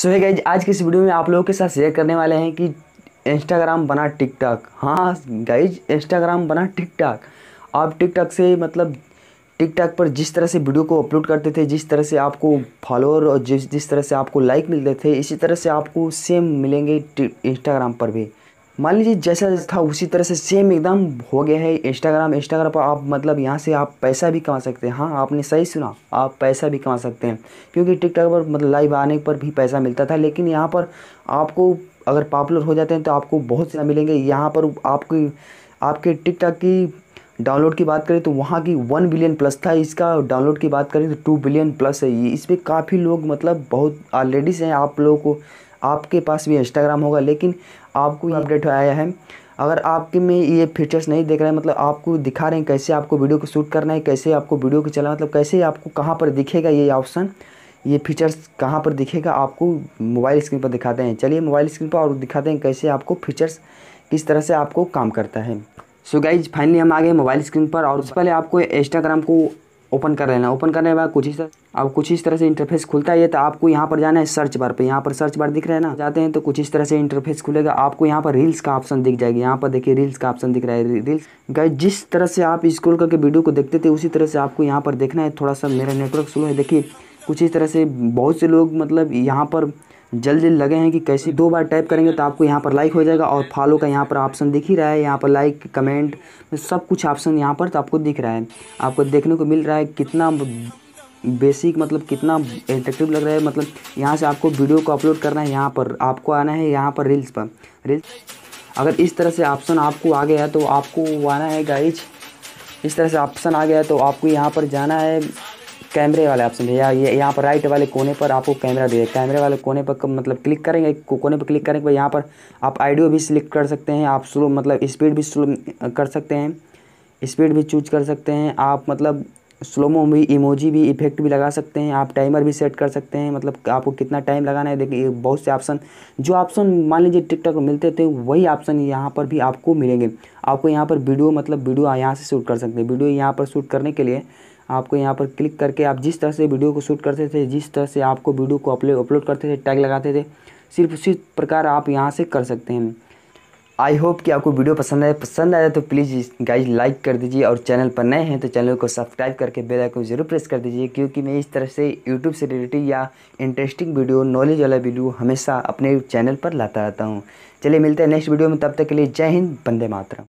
सो है गाइज आज की इस वीडियो में आप लोगों के साथ शेयर करने वाले हैं कि इंस्टाग्राम बना टिकटॉक हाँ गाइज इंस्टाग्राम बना टिकटॉक आप टिकटॉक से मतलब टिकटॉक पर जिस तरह से वीडियो को अपलोड करते थे जिस तरह से आपको फॉलोअर और जिस जिस तरह से आपको लाइक मिलते थे इसी तरह से आपको सेम मिलेंगे इंस्टाग्राम पर भी मान लीजिए जैसा था उसी तरह से सेम एकदम हो गया है इंस्टाग्राम इंस्टाग्राम पर आप मतलब यहाँ से आप पैसा भी कमा सकते हैं हाँ आपने सही सुना आप पैसा भी कमा सकते हैं क्योंकि टिकटॉक पर मतलब लाइव आने पर भी पैसा मिलता था लेकिन यहाँ पर आपको अगर पॉपुलर हो जाते हैं तो आपको बहुत से मिलेंगे यहाँ पर आपकी आपके टिकटॉक की डाउनलोड की बात करें तो वहाँ की वन बिलियन प्लस था इसका डाउनलोड की बात करें तो टू बिलियन प्लस है ये इस पर काफ़ी लोग मतलब बहुत ऑलरेडी से हैं आप लोगों को आपके पास भी इंस्टाग्राम होगा लेकिन आपको अपडेट आया है अगर आपके में ये फीचर्स नहीं देख रहे हैं मतलब आपको दिखा रहे हैं कैसे आपको वीडियो को शूट करना है कैसे आपको वीडियो को चलाना मतलब कैसे आपको कहाँ पर दिखेगा ये ऑप्शन ये फीचर्स कहाँ पर दिखेगा आपको मोबाइल स्क्रीन पर दिखाते हैं चलिए मोबाइल स्क्रीन पर और दिखाते हैं कैसे आपको फीचर्स किस तरह से आपको काम करता है सो गाइज फाइनली हम आ गए मोबाइल स्क्रीन पर और उससे पहले आपको इंस्टाग्राम को ओपन कर लेना ओपन करने के बाद कुछ इस अब कुछ इस तरह से इंटरफेस खुलता है तो आपको यहाँ पर जाना है सर्च बार पे यहाँ पर सर्च बार दिख रहा है ना जाते हैं तो कुछ इस तरह से इंटरफेस खुलेगा आपको यहाँ पर रील्स का ऑप्शन दिख जाएगा यहाँ पर देखिए रील्स का ऑप्शन दिख रहा है रील्स गए जिस तरह से आप स्क्रोल करके वीडियो को देखते थे उसी तरह से आपको यहाँ पर देखना है थोड़ा सा मेरा नेटवर्क स्लो है देखिए कुछ इस तरह से बहुत से लोग मतलब यहाँ पर जल्द जल्द लगे हैं कि कैसे दो बार टाइप करेंगे तो आपको यहाँ पर लाइक हो जाएगा और फॉलो का यहाँ पर ऑप्शन दिख ही रहा है यहाँ पर लाइक कमेंट सब कुछ ऑप्शन यहाँ पर तो आपको दिख रहा है आपको देखने को मिल रहा है कितना बेसिक मतलब कितना एट्रेक्टिव लग रहा है मतलब यहाँ से आपको वीडियो को अपलोड करना है यहाँ पर आपको आना है यहाँ पर रील्स पर रील्स अगर इस तरह से ऑप्शन आपको आ गया तो आपको आना है गाइज इस तरह से ऑप्शन आ गया तो आपको यहाँ पर जाना है कैमरे वाले ऑप्शन है या ये यहाँ पर राइट वाले कोने पर आपको कैमरा दे कैमरे वाले कोने पर मतलब क्लिक करेंगे कोने पर क्लिक करेंगे तो यहाँ पर आप आइडियो भी सिलेक्ट कर सकते हैं आप स्लो मतलब स्पीड भी स्लो कर सकते हैं स्पीड भी चूज कर सकते हैं आप मतलब स्लोमो भी इमोजी भी इफेक्ट भी लगा सकते हैं आप टाइमर भी सेट कर सकते हैं मतलब आपको कितना टाइम लगाना है देखिए बहुत से ऑप्शन जो ऑप्शन मान लीजिए टिकटॉक में मिलते थे वही ऑप्शन यहाँ पर भी आपको मिलेंगे आपको यहाँ पर वीडियो मतलब वीडियो यहाँ से शूट कर सकते हैं वीडियो यहाँ पर शूट करने के लिए आपको यहाँ पर क्लिक करके आप जिस तरह से वीडियो को शूट करते थे जिस तरह से आपको वीडियो को अपलोड करते थे टैग लगाते थे सिर्फ उसी प्रकार आप यहाँ से कर सकते हैं आई होप कि आपको वीडियो पसंद आए पसंद आया तो प्लीज़ गाइज लाइक कर दीजिए और चैनल पर नए हैं तो चैनल को सब्सक्राइब करके बेल आइकन जरूर प्रेस कर दीजिए क्योंकि मैं इस तरह से यूट्यूब से रिलेटेड या इंटरेस्टिंग वीडियो नॉलेज वाला वीडियो हमेशा अपने चैनल पर लाता रहता हूँ चलिए मिलते हैं नेक्स्ट वीडियो में तब तक के लिए जय हिंद बंदे मातरम